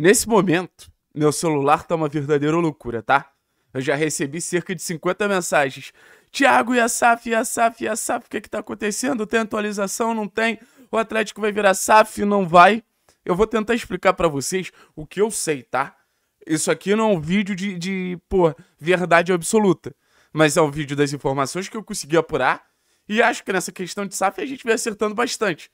Nesse momento, meu celular tá uma verdadeira loucura, tá? Eu já recebi cerca de 50 mensagens. Tiago, e a SAF, e a SAF, e a SAF, o que é que tá acontecendo? Tem atualização? Não tem? O Atlético vai virar SAF? Não vai? Eu vou tentar explicar para vocês o que eu sei, tá? Isso aqui não é um vídeo de, de, pô, verdade absoluta. Mas é um vídeo das informações que eu consegui apurar. E acho que nessa questão de SAF a gente vem acertando bastante.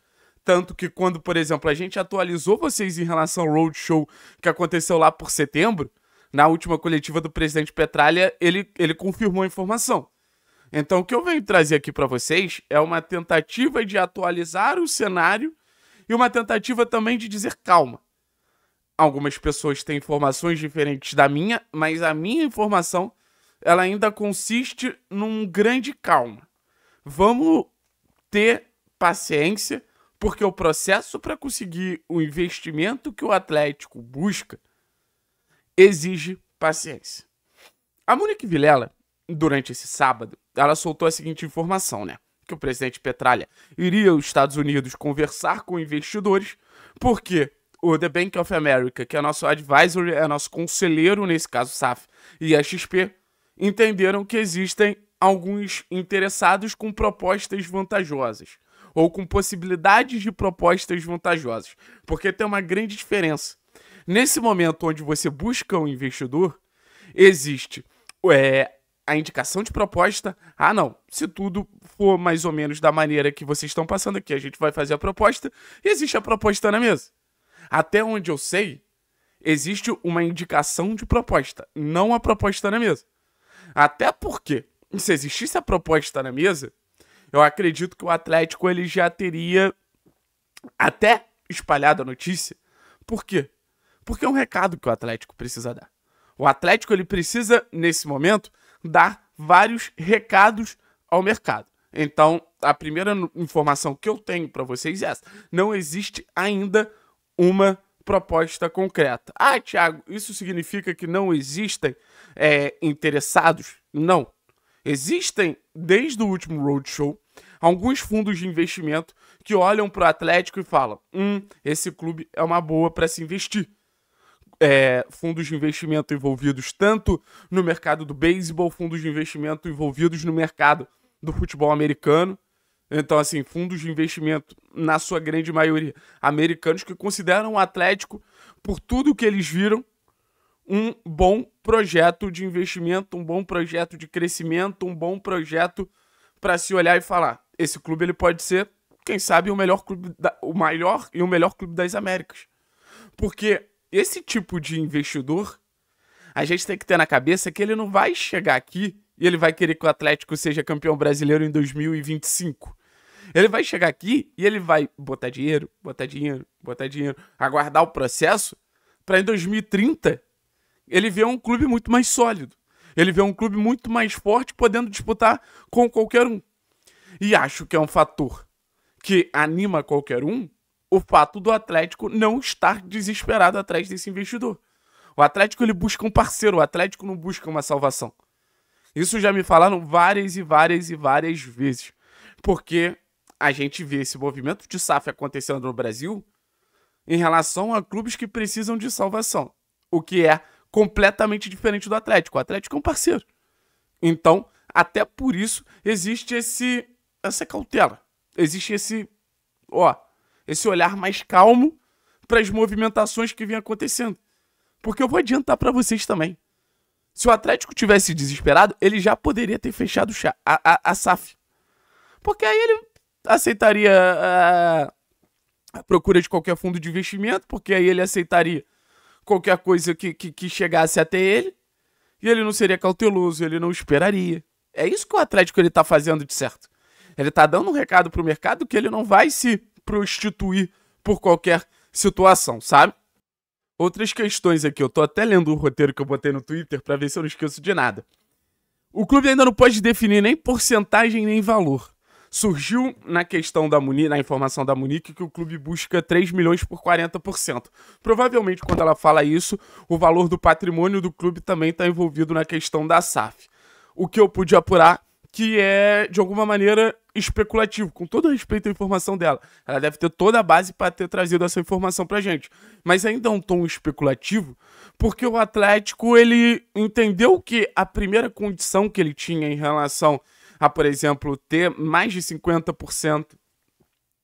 Tanto que quando, por exemplo, a gente atualizou vocês em relação ao roadshow que aconteceu lá por setembro, na última coletiva do presidente Petralha, ele, ele confirmou a informação. Então, o que eu venho trazer aqui para vocês é uma tentativa de atualizar o cenário e uma tentativa também de dizer calma. Algumas pessoas têm informações diferentes da minha, mas a minha informação ela ainda consiste num grande calma. Vamos ter paciência, porque o processo para conseguir o investimento que o Atlético busca exige paciência. A Monique Vilela, durante esse sábado, ela soltou a seguinte informação, né? Que o presidente Petralha iria aos Estados Unidos conversar com investidores, porque o The Bank of America, que é nosso advisor, é nosso conselheiro, nesse caso SAF e a XP, entenderam que existem alguns interessados com propostas vantajosas ou com possibilidades de propostas vantajosas, porque tem uma grande diferença. Nesse momento onde você busca um investidor, existe é, a indicação de proposta. Ah, não. Se tudo for mais ou menos da maneira que vocês estão passando aqui, a gente vai fazer a proposta. E existe a proposta na mesa. Até onde eu sei, existe uma indicação de proposta, não a proposta na mesa. Até porque, se existisse a proposta na mesa, eu acredito que o Atlético ele já teria até espalhado a notícia. Por quê? Porque é um recado que o Atlético precisa dar. O Atlético ele precisa nesse momento dar vários recados ao mercado. Então, a primeira informação que eu tenho para vocês é essa: não existe ainda uma proposta concreta. Ah, Thiago, isso significa que não existem é, interessados? Não. Existem desde o último roadshow alguns fundos de investimento que olham para o Atlético e falam: hum, esse clube é uma boa para se investir. É, fundos de investimento envolvidos tanto no mercado do beisebol, fundos de investimento envolvidos no mercado do futebol americano. Então, assim, fundos de investimento, na sua grande maioria, americanos, que consideram o Atlético, por tudo que eles viram, um bom projeto de investimento, um bom projeto de crescimento, um bom projeto para se olhar e falar: esse clube ele pode ser, quem sabe, o melhor clube da, o maior e o melhor clube das Américas. Porque esse tipo de investidor, a gente tem que ter na cabeça que ele não vai chegar aqui e ele vai querer que o Atlético seja campeão brasileiro em 2025. Ele vai chegar aqui e ele vai botar dinheiro, botar dinheiro, botar dinheiro, aguardar o processo para em 2030 ele ver um clube muito mais sólido. Ele vê um clube muito mais forte podendo disputar com qualquer um. E acho que é um fator que anima qualquer um o fato do Atlético não estar desesperado atrás desse investidor. O Atlético ele busca um parceiro, o Atlético não busca uma salvação. Isso já me falaram várias e várias e várias vezes. Porque a gente vê esse movimento de SAF acontecendo no Brasil em relação a clubes que precisam de salvação. O que é completamente diferente do Atlético. O Atlético é um parceiro. Então, até por isso, existe esse essa cautela. Existe esse, ó, esse olhar mais calmo para as movimentações que vêm acontecendo. Porque eu vou adiantar para vocês também. Se o Atlético tivesse desesperado, ele já poderia ter fechado a, a, a SAF. Porque aí ele aceitaria a, a, procura de qualquer fundo de investimento, porque aí ele aceitaria qualquer coisa que, que, que chegasse até ele, e ele não seria cauteloso, ele não esperaria. É isso que o Atlético ele tá fazendo de certo. Ele está dando um recado para o mercado que ele não vai se prostituir por qualquer situação, sabe? Outras questões aqui, eu tô até lendo o roteiro que eu botei no Twitter para ver se eu não esqueço de nada. O clube ainda não pode definir nem porcentagem nem valor. Surgiu na questão da Munique, na informação da Munique, que o clube busca 3 milhões por 40%. Provavelmente, quando ela fala isso, o valor do patrimônio do clube também está envolvido na questão da SAF. O que eu pude apurar que é, de alguma maneira, especulativo, com todo respeito à informação dela. Ela deve ter toda a base para ter trazido essa informação pra gente. Mas ainda é um tom especulativo, porque o Atlético ele entendeu que a primeira condição que ele tinha em relação a, por exemplo, ter mais de 50%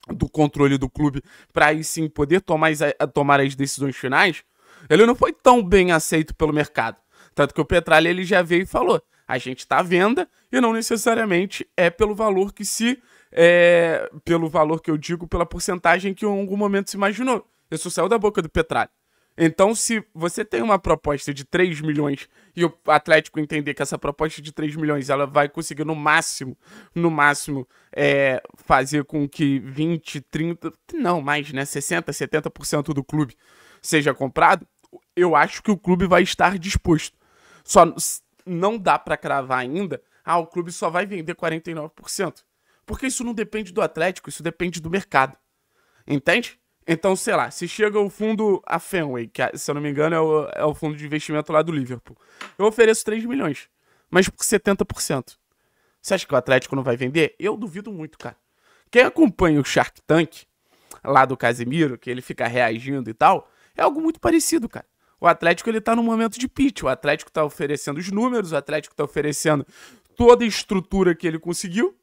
do controle do clube para aí sim poder tomar as, eh, tomar as decisões finais, ele não foi tão bem aceito pelo mercado. Tanto que o Petralha ele já veio e falou: a gente está à venda e não necessariamente é pelo valor que se. É, pelo valor que eu digo, pela porcentagem que em algum momento se imaginou. Isso saiu da boca do Petralha. Então, se você tem uma proposta de 3 milhões e o Atlético entender que essa proposta de 3 milhões ela vai conseguir no máximo, no máximo, é, fazer com que 20, 30, não mais, né? 60, 70% do clube seja comprado, eu acho que o clube vai estar disposto. Só não dá para cravar ainda, ah, o clube só vai vender 49%. Porque isso não depende do Atlético, isso depende do mercado. Entende? Então, sei lá, se chega o fundo a Fenway, que é, se eu não me engano é o, é o fundo de investimento lá do Liverpool, eu ofereço 3 milhões, mas por 70%. Você acha que o Atlético não vai vender? Eu duvido muito, cara. Quem acompanha o Shark Tank, lá do Casimiro, que ele fica reagindo e tal, é algo muito parecido, cara. O Atlético ele tá num momento de pitch. O Atlético tá oferecendo os números, o Atlético tá oferecendo toda a estrutura que ele conseguiu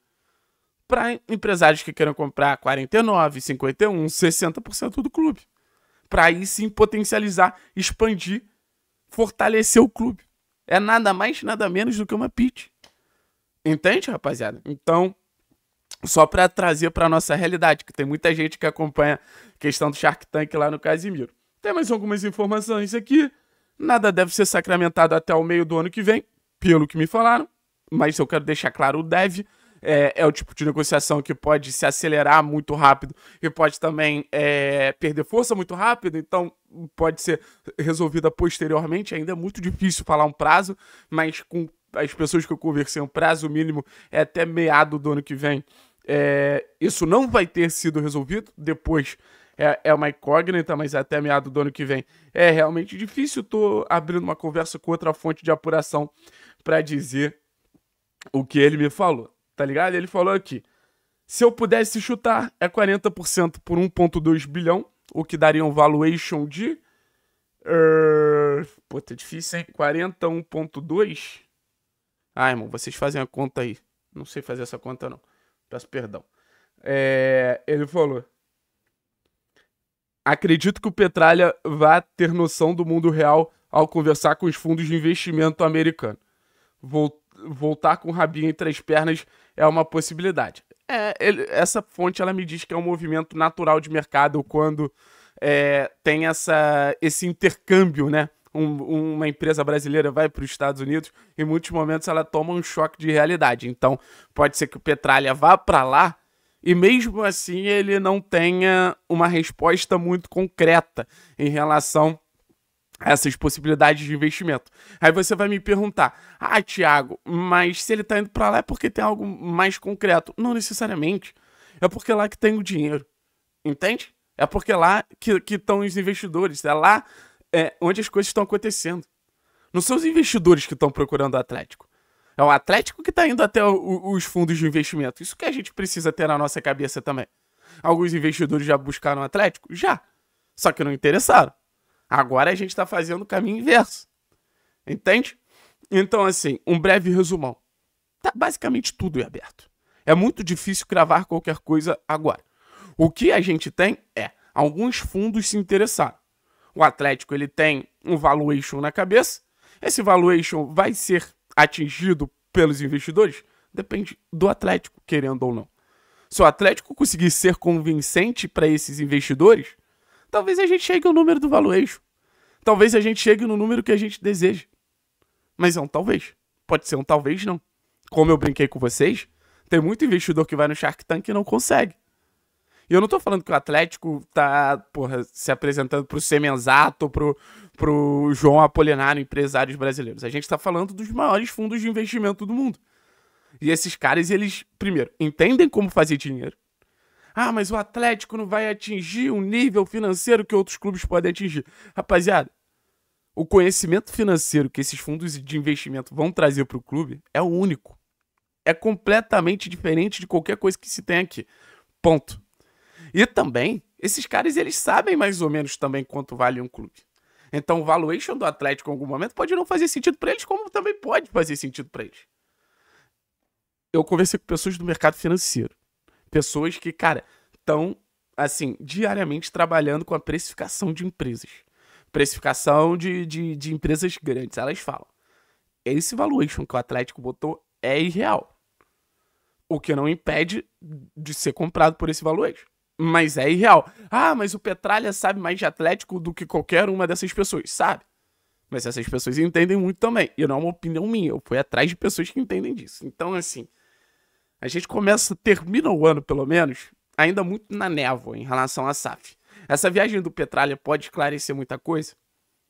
para empresários que queiram comprar 49, 51, 60% do clube. Para aí sim potencializar, expandir, fortalecer o clube. É nada mais, nada menos do que uma pitch. Entende, rapaziada? Então, só para trazer para nossa realidade, que tem muita gente que acompanha a questão do Shark Tank lá no Casimiro. Tem mais algumas informações aqui. Nada deve ser sacramentado até o meio do ano que vem, pelo que me falaram, mas eu quero deixar claro o deve. É, é o tipo de negociação que pode se acelerar muito rápido e pode também é, perder força muito rápido, então pode ser resolvida posteriormente. Ainda é muito difícil falar um prazo, mas com as pessoas que eu conversei, um prazo mínimo é até meado do ano que vem. É, isso não vai ter sido resolvido. Depois é, é uma incógnita, mas é até meado do ano que vem é realmente difícil. Tô abrindo uma conversa com outra fonte de apuração para dizer o que ele me falou, tá ligado? Ele falou aqui: se eu pudesse chutar, é 40% por 1,2 bilhão, o que daria um valuation de. Uh, pô, tá difícil, hein? 41,2? Ah, irmão, vocês fazem a conta aí. Não sei fazer essa conta, não. Peço perdão. É, ele falou: acredito que o Petralha vá ter noção do mundo real ao conversar com os fundos de investimento americano. Voltar com o rabinho entre as pernas é uma possibilidade. É, ele, essa fonte ela me diz que é um movimento natural de mercado quando é, tem essa, esse intercâmbio, né? Um, uma empresa brasileira vai para os Estados Unidos, em muitos momentos ela toma um choque de realidade. Então, pode ser que o Petralha vá para lá e mesmo assim ele não tenha uma resposta muito concreta em relação a essas possibilidades de investimento. Aí você vai me perguntar: "Ah, Tiago, mas se ele está indo para lá é porque tem algo mais concreto?". Não necessariamente. É porque lá que tem o dinheiro. Entende? É porque lá que, que estão os investidores, é lá é, onde as coisas estão acontecendo. Não são os investidores que estão procurando o Atlético. É o Atlético que está indo até o, os fundos de investimento. Isso que a gente precisa ter na nossa cabeça também. Alguns investidores já buscaram o Atlético? Já. Só que não interessaram. Agora a gente está fazendo o caminho inverso. Entende? Então, assim, um breve resumão. Tá basicamente tudo em aberto. É muito difícil cravar qualquer coisa agora. O que a gente tem é alguns fundos se interessaram. O Atlético ele tem um valuation na cabeça. Esse valuation vai ser atingido pelos investidores depende do Atlético, querendo ou não. Se o Atlético conseguir ser convincente para esses investidores, talvez a gente chegue ao número do valuation. Talvez a gente chegue no número que a gente deseja. Mas é um talvez. Pode ser um talvez não. Como eu brinquei com vocês, tem muito investidor que vai no Shark Tank e não consegue. E eu não tô falando que o Atlético tá, porra, se apresentando pro Semenzato, pro, pro João Apolinário, empresários brasileiros. A gente está falando dos maiores fundos de investimento do mundo. E esses caras, eles, primeiro, entendem como fazer dinheiro. Ah, mas o Atlético não vai atingir um nível financeiro que outros clubes podem atingir. Rapaziada, o conhecimento financeiro que esses fundos de investimento vão trazer para o clube é o único. É completamente diferente de qualquer coisa que se tem aqui. Ponto. E também, esses caras, eles sabem mais ou menos também quanto vale um clube. Então, o valuation do Atlético em algum momento pode não fazer sentido para eles, como também pode fazer sentido para eles. Eu conversei com pessoas do mercado financeiro. Pessoas que, cara, estão, assim, diariamente trabalhando com a precificação de empresas. Precificação de, de, de empresas grandes. Elas falam: esse valuation que o Atlético botou é irreal. O que não impede de ser comprado por esse valuation. Mas é irreal. Ah, mas o Petralha sabe mais de Atlético do que qualquer uma dessas pessoas, sabe? Mas essas pessoas entendem muito também. E não é uma opinião minha. Eu fui atrás de pessoas que entendem disso. Então, assim, a gente começa, termina o ano, pelo menos, ainda muito na névoa em relação à SAF. Essa viagem do Petralha pode esclarecer muita coisa?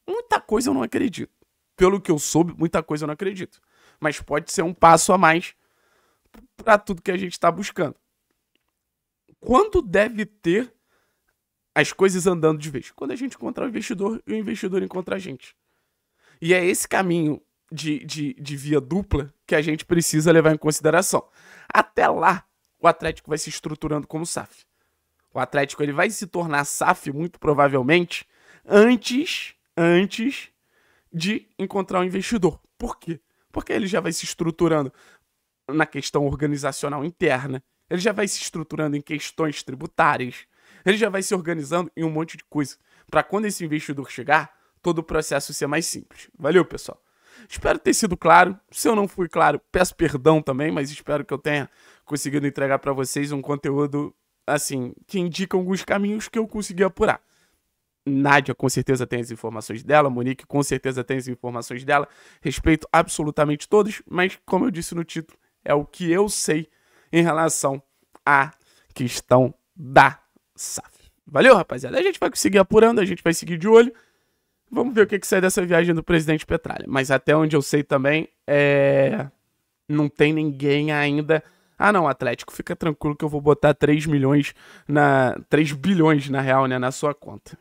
Muita coisa eu não acredito. Pelo que eu soube, muita coisa eu não acredito. Mas pode ser um passo a mais para tudo que a gente está buscando quando deve ter as coisas andando de vez? Quando a gente encontrar o investidor e o investidor encontra a gente. E é esse caminho de, de, de via dupla que a gente precisa levar em consideração. Até lá, o Atlético vai se estruturando como SAF. O Atlético ele vai se tornar SAF, muito provavelmente, antes, antes de encontrar o um investidor. Por quê? Porque ele já vai se estruturando na questão organizacional interna ele já vai se estruturando em questões tributárias. Ele já vai se organizando em um monte de coisa. Para quando esse investidor chegar, todo o processo ser mais simples. Valeu, pessoal. Espero ter sido claro. Se eu não fui claro, peço perdão também, mas espero que eu tenha conseguido entregar para vocês um conteúdo assim que indica alguns caminhos que eu consegui apurar. Nádia com certeza tem as informações dela, Monique com certeza tem as informações dela, respeito absolutamente todos, mas como eu disse no título, é o que eu sei em relação à questão da SAF. Valeu, rapaziada. A gente vai conseguir apurando, a gente vai seguir de olho. Vamos ver o que, que sai dessa viagem do presidente Petralha. Mas até onde eu sei também, é... não tem ninguém ainda. Ah, não, Atlético, fica tranquilo que eu vou botar 3 milhões na. 3 bilhões, na real, né? Na sua conta.